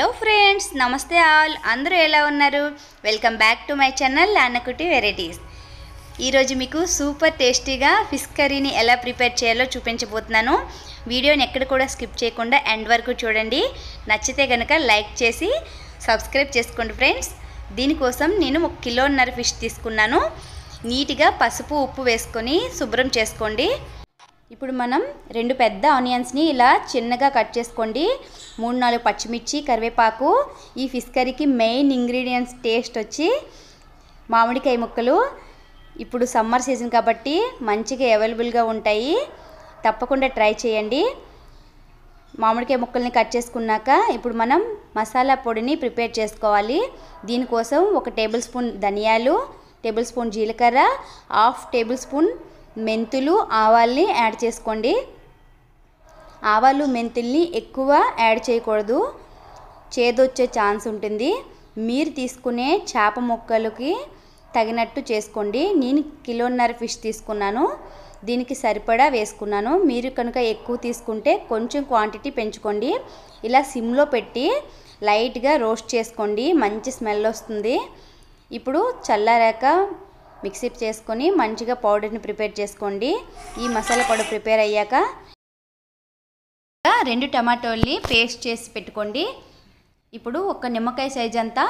hello friends నమస్తే all అందరూ ఎలా ఉన్నారు welcome back to my channel అన్నకుటి వెరైటీస్ ఈరోజు మీకు సూపర్ టేస్టీగా ఫిష్ కర్రీని ఎలా ప్రిపేర్ చేయాలో చూపించబోతున్నాను వీడియోని ఎక్కడ కూడా స్కిప్ చేయకుండా ఎండ్ వరకు చూడండి నచ్చితే కనుక లైక్ చేసి సబ్స్క్రైబ్ చేసుకోండి ఫ్రెండ్స్ దీనికోసం నేను ఒక కిలోన్నర ఫిష్ తీసుకున్నాను నీట్గా పసుపు ఉప్పు వేసుకొని శుభ్రం చేసుకోండి ఇప్పుడు మనం రెండు పెద్ద ఆనియన్స్ని ఇలా చిన్నగా కట్ చేసుకోండి మూడు నాలుగు పచ్చిమిర్చి కరివేపాకు ఈ ఫిష్ కర్రీకి మెయిన్ ఇంగ్రీడియంట్స్ టేస్ట్ వచ్చి మామిడికాయ ముక్కలు ఇప్పుడు సమ్మర్ సీజన్ కాబట్టి మంచిగా అవైలబుల్గా ఉంటాయి తప్పకుండా ట్రై చేయండి మామిడికాయ ముక్కల్ని కట్ చేసుకున్నాక ఇప్పుడు మనం మసాలా పొడిని ప్రిపేర్ చేసుకోవాలి దీనికోసం ఒక టేబుల్ స్పూన్ ధనియాలు టేబుల్ స్పూన్ జీలకర్ర హాఫ్ టేబుల్ స్పూన్ మెంతులు ఆవాల్ని యాడ్ చేసుకోండి ఆవాలు మెంతుల్ని ఎక్కువ యాడ్ చేయకూడదు చేదొచ్చే ఛాన్స్ ఉంటుంది మీరు తీసుకునే చేప ముక్కలకి తగినట్టు చేసుకోండి నేను కిలోన్నర ఫిష్ తీసుకున్నాను దీనికి సరిపడా వేసుకున్నాను మీరు కనుక ఎక్కువ తీసుకుంటే కొంచెం క్వాంటిటీ పెంచుకోండి ఇలా సిమ్లో పెట్టి లైట్గా రోస్ట్ చేసుకోండి మంచి స్మెల్ వస్తుంది ఇప్పుడు చల్లారాక మిక్సీ చేసుకొని మంచిగా పౌడర్ని ప్రిపేర్ చేసుకోండి ఈ మసాలా పౌడర్ ప్రిపేర్ అయ్యాక రెండు టమాటోల్ని పేస్ట్ చేసి పెట్టుకోండి ఇప్పుడు ఒక నిమ్మకాయ సైజ్ అంతా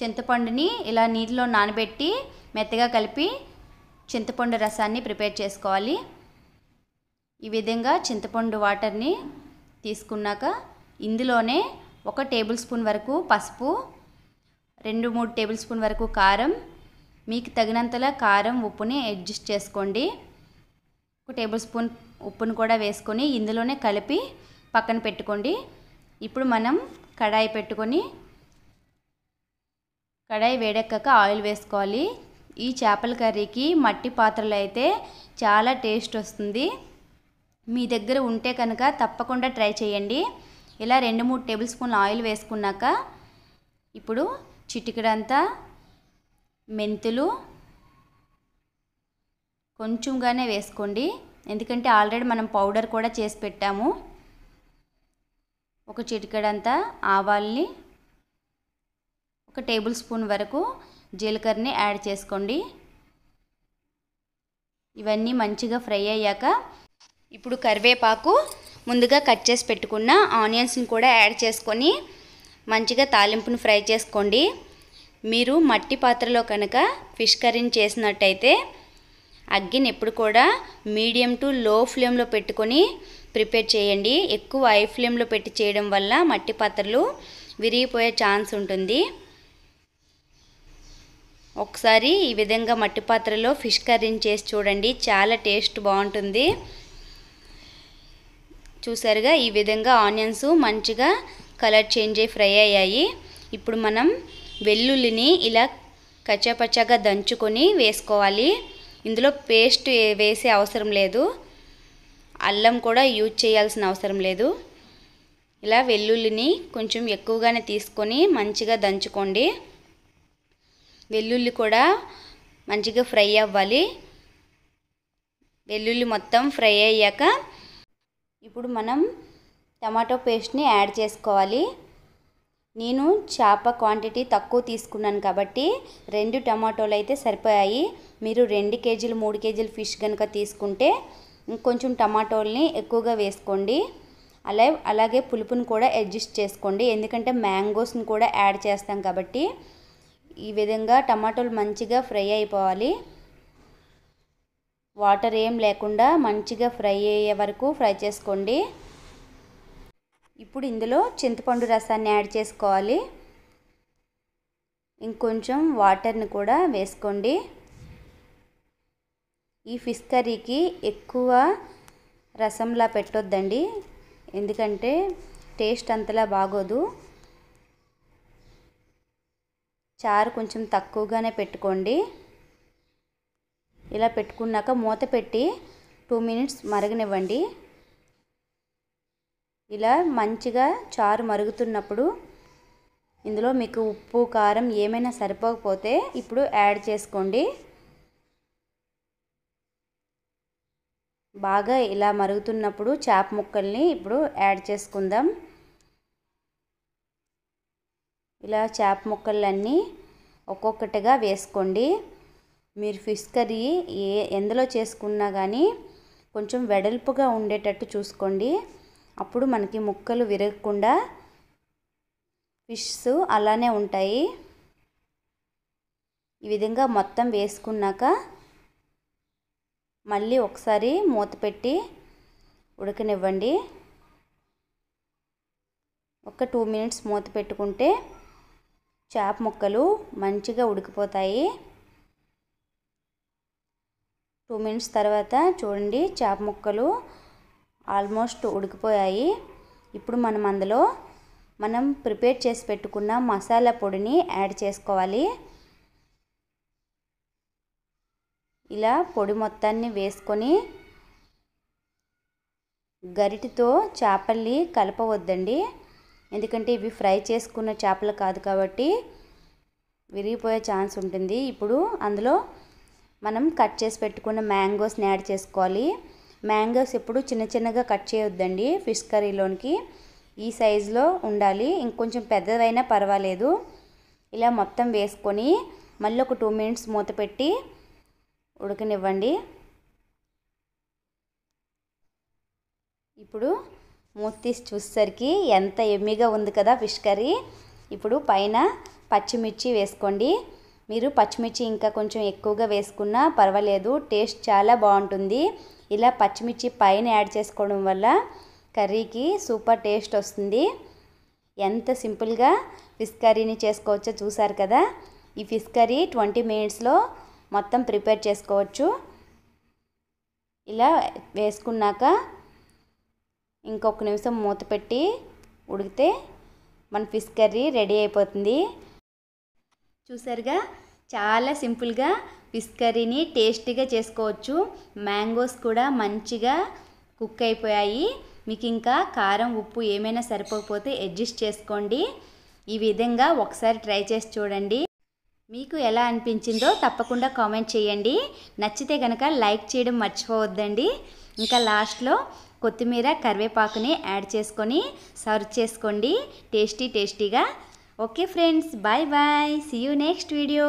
చింతపండుని ఇలా నీటిలో నానబెట్టి మెత్తగా కలిపి చింతపండు రసాన్ని ప్రిపేర్ చేసుకోవాలి ఈ విధంగా చింతపండు వాటర్ని తీసుకున్నాక ఇందులోనే ఒక టేబుల్ స్పూన్ వరకు పసుపు రెండు మూడు టేబుల్ స్పూన్ వరకు కారం మీకు తగినంతలా కారం ఉప్పుని అడ్జస్ట్ చేసుకోండి ఒక టేబుల్ స్పూన్ ఉప్పును కూడా వేసుకొని ఇందులోనే కలిపి పక్కన పెట్టుకోండి ఇప్పుడు మనం కడాయి పెట్టుకొని కడాయి వేడెక్కక ఆయిల్ వేసుకోవాలి ఈ చేపల కర్రీకి మట్టి పాత్రలు అయితే చాలా టేస్ట్ వస్తుంది మీ దగ్గర ఉంటే కనుక తప్పకుండా ట్రై చేయండి ఇలా రెండు మూడు టేబుల్ స్పూన్ ఆయిల్ వేసుకున్నాక ఇప్పుడు చిటికడంతా మెంతులు కొంచెంగానే వేసుకోండి ఎందుకంటే ఆల్రెడీ మనం పౌడర్ కూడా చేసి పెట్టాము ఒక చిటికడంతా ఆవాల్ని ఒక టేబుల్ స్పూన్ వరకు జీలకర్రని యాడ్ చేసుకోండి ఇవన్నీ మంచిగా ఫ్రై అయ్యాక ఇప్పుడు కరివేపాకు ముందుగా కట్ చేసి పెట్టుకున్న ఆనియన్స్ని కూడా యాడ్ చేసుకొని మంచిగా తాలింపును ఫ్రై చేసుకోండి మీరు మట్టి పాత్రలో కనుక ఫిష్ కర్రీని చేసినట్టయితే అగ్గిని ఎప్పుడు కూడా మీడియం టు లో ఫ్లేమ్లో పెట్టుకొని ప్రిపేర్ చేయండి ఎక్కువ హై ఫ్లేమ్లో పెట్టి చేయడం వల్ల మట్టి పాత్రలు విరిగిపోయే ఛాన్స్ ఉంటుంది ఒకసారి ఈ విధంగా మట్టి పాత్రలో ఫిష్ కర్రీని చేసి చూడండి చాలా టేస్ట్ బాగుంటుంది చూసారుగా ఈ విధంగా ఆనియన్స్ మంచిగా కలర్ చేంజ్ అయ్యి ఫ్రై అయ్యాయి ఇప్పుడు మనం వెల్లుల్లిని ఇలా కచ్చపచ్చగా దంచుకొని వేసుకోవాలి ఇందులో పేస్ట్ వేసే అవసరం లేదు అల్లం కూడా యూజ్ చేయాల్సిన అవసరం లేదు ఇలా వెల్లుల్లిని కొంచెం ఎక్కువగానే తీసుకొని మంచిగా దంచుకోండి వెల్లుల్లి కూడా మంచిగా ఫ్రై అవ్వాలి వెల్లుల్లి మొత్తం ఫ్రై అయ్యాక ఇప్పుడు మనం టమాటో పేస్ట్ని యాడ్ చేసుకోవాలి నేను చేప క్వాంటిటీ తక్కువ తీసుకున్నాను కాబట్టి రెండు టమాటోలు అయితే సరిపోయాయి మీరు రెండు కేజీలు మూడు కేజీలు ఫిష్ కనుక తీసుకుంటే ఇంకొంచెం టమాటోల్ని ఎక్కువగా వేసుకోండి అలా అలాగే పులుపుని కూడా అడ్జస్ట్ చేసుకోండి ఎందుకంటే మ్యాంగోస్ని కూడా యాడ్ చేస్తాం కాబట్టి ఈ విధంగా టమాటోలు మంచిగా ఫ్రై అయిపోవాలి వాటర్ ఏం లేకుండా మంచిగా ఫ్రై అయ్యే వరకు ఫ్రై చేసుకోండి ఇప్పుడు ఇందులో చింతపండు రసాన్ని యాడ్ చేసుకోవాలి ఇంకొంచెం వాటర్ని కూడా వేసుకోండి ఈ ఫిష్ కర్రీకి ఎక్కువ రసంలా పెట్టొద్దండి ఎందుకంటే టేస్ట్ అంతలా బాగోదు చారు కొంచెం తక్కువగానే పెట్టుకోండి ఇలా పెట్టుకున్నాక మూత పెట్టి టూ మినిట్స్ మరగనివ్వండి ఇలా మంచిగా చారు మరుగుతున్నప్పుడు ఇందులో మీకు ఉప్పు కారం ఏమైనా సరిపోకపోతే ఇప్పుడు యాడ్ చేసుకోండి బాగా ఇలా మరుగుతున్నప్పుడు చేప ముక్కల్ని ఇప్పుడు యాడ్ చేసుకుందాం ఇలా చేప ముక్కలన్నీ ఒక్కొక్కటిగా వేసుకోండి మీరు ఫిష్ కర్రీ ఏ ఎందులో చేసుకున్నా కానీ కొంచెం వెడల్పుగా ఉండేటట్టు చూసుకోండి అప్పుడు మనకి ముక్కలు విరగకుండా ఫిష్స్ అలానే ఉంటాయి ఈ విధంగా మొత్తం వేసుకున్నాక మళ్ళీ ఒకసారి మూత పెట్టి ఉడకనివ్వండి ఒక టూ మినిట్స్ మూత పెట్టుకుంటే చేప ముక్కలు మంచిగా ఉడికిపోతాయి టూ మినిట్స్ తర్వాత చూడండి చేప ముక్కలు ఆల్మోస్ట్ ఉడికిపోయాయి ఇప్పుడు మనం అందులో మనం ప్రిపేర్ చేసి పెట్టుకున్న మసాలా పొడిని యాడ్ చేసుకోవాలి ఇలా పొడి మొత్తాన్ని వేసుకొని గరిటితో చేపల్ని కలపవద్దండి ఎందుకంటే ఇవి ఫ్రై చేసుకున్న చేపలు కాదు కాబట్టి విరిగిపోయే ఛాన్స్ ఉంటుంది ఇప్పుడు అందులో మనం కట్ చేసి పెట్టుకున్న మ్యాంగోస్ని యాడ్ చేసుకోవాలి మ్యాంగోస్ ఎప్పుడు చిన్న చిన్నగా కట్ చేయొద్దండి ఫిష్ కర్రీలోనికి ఈ సైజులో ఉండాలి ఇంకొంచెం పెద్దదైనా పర్వాలేదు ఇలా మొత్తం వేసుకొని మళ్ళీ ఒక టూ మినిట్స్ మూత పెట్టి ఉడకనివ్వండి ఇప్పుడు మూత తీసి చూసేసరికి ఎంత ఎమ్మిగా ఉంది కదా ఫిష్ కర్రీ ఇప్పుడు పైన పచ్చిమిర్చి వేసుకోండి మీరు పచ్చిమిర్చి ఇంకా కొంచెం ఎక్కువగా వేసుకున్నా పర్వాలేదు టేస్ట్ చాలా బాగుంటుంది ఇలా పచ్చిమిర్చి పైన యాడ్ చేసుకోవడం వల్ల కర్రీకి సూపర్ టేస్ట్ వస్తుంది ఎంత సింపుల్గా ఫిష్ కర్రీని చేసుకోవచ్చో చూసారు కదా ఈ ఫిష్ కర్రీ ట్వంటీ మినిట్స్లో మొత్తం ప్రిపేర్ చేసుకోవచ్చు ఇలా వేసుకున్నాక ఇంకొక నిమిషం మూత పెట్టి ఉడికితే మన ఫిష్ కర్రీ రెడీ అయిపోతుంది చూసారుగా చాలా సింపుల్గా ఫిష్ కర్రీని టేస్టీగా చేసుకోవచ్చు మ్యాంగోస్ కూడా మంచిగా కుక్ అయిపోయాయి మీకు ఇంకా కారం ఉప్పు ఏమైనా సరిపోకపోతే అడ్జస్ట్ చేసుకోండి ఈ విధంగా ఒకసారి ట్రై చేసి చూడండి మీకు ఎలా అనిపించిందో తప్పకుండా కామెంట్ చేయండి నచ్చితే కనుక లైక్ చేయడం మర్చిపోవద్దండి ఇంకా లాస్ట్లో కొత్తిమీర కరివేపాకుని యాడ్ చేసుకొని సర్వ్ చేసుకోండి టేస్టీ టేస్టీగా okay friends bye bye see you next video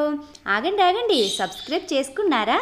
ఆగండి ఆగండి సబ్స్క్రైబ్ చేసుకున్నారా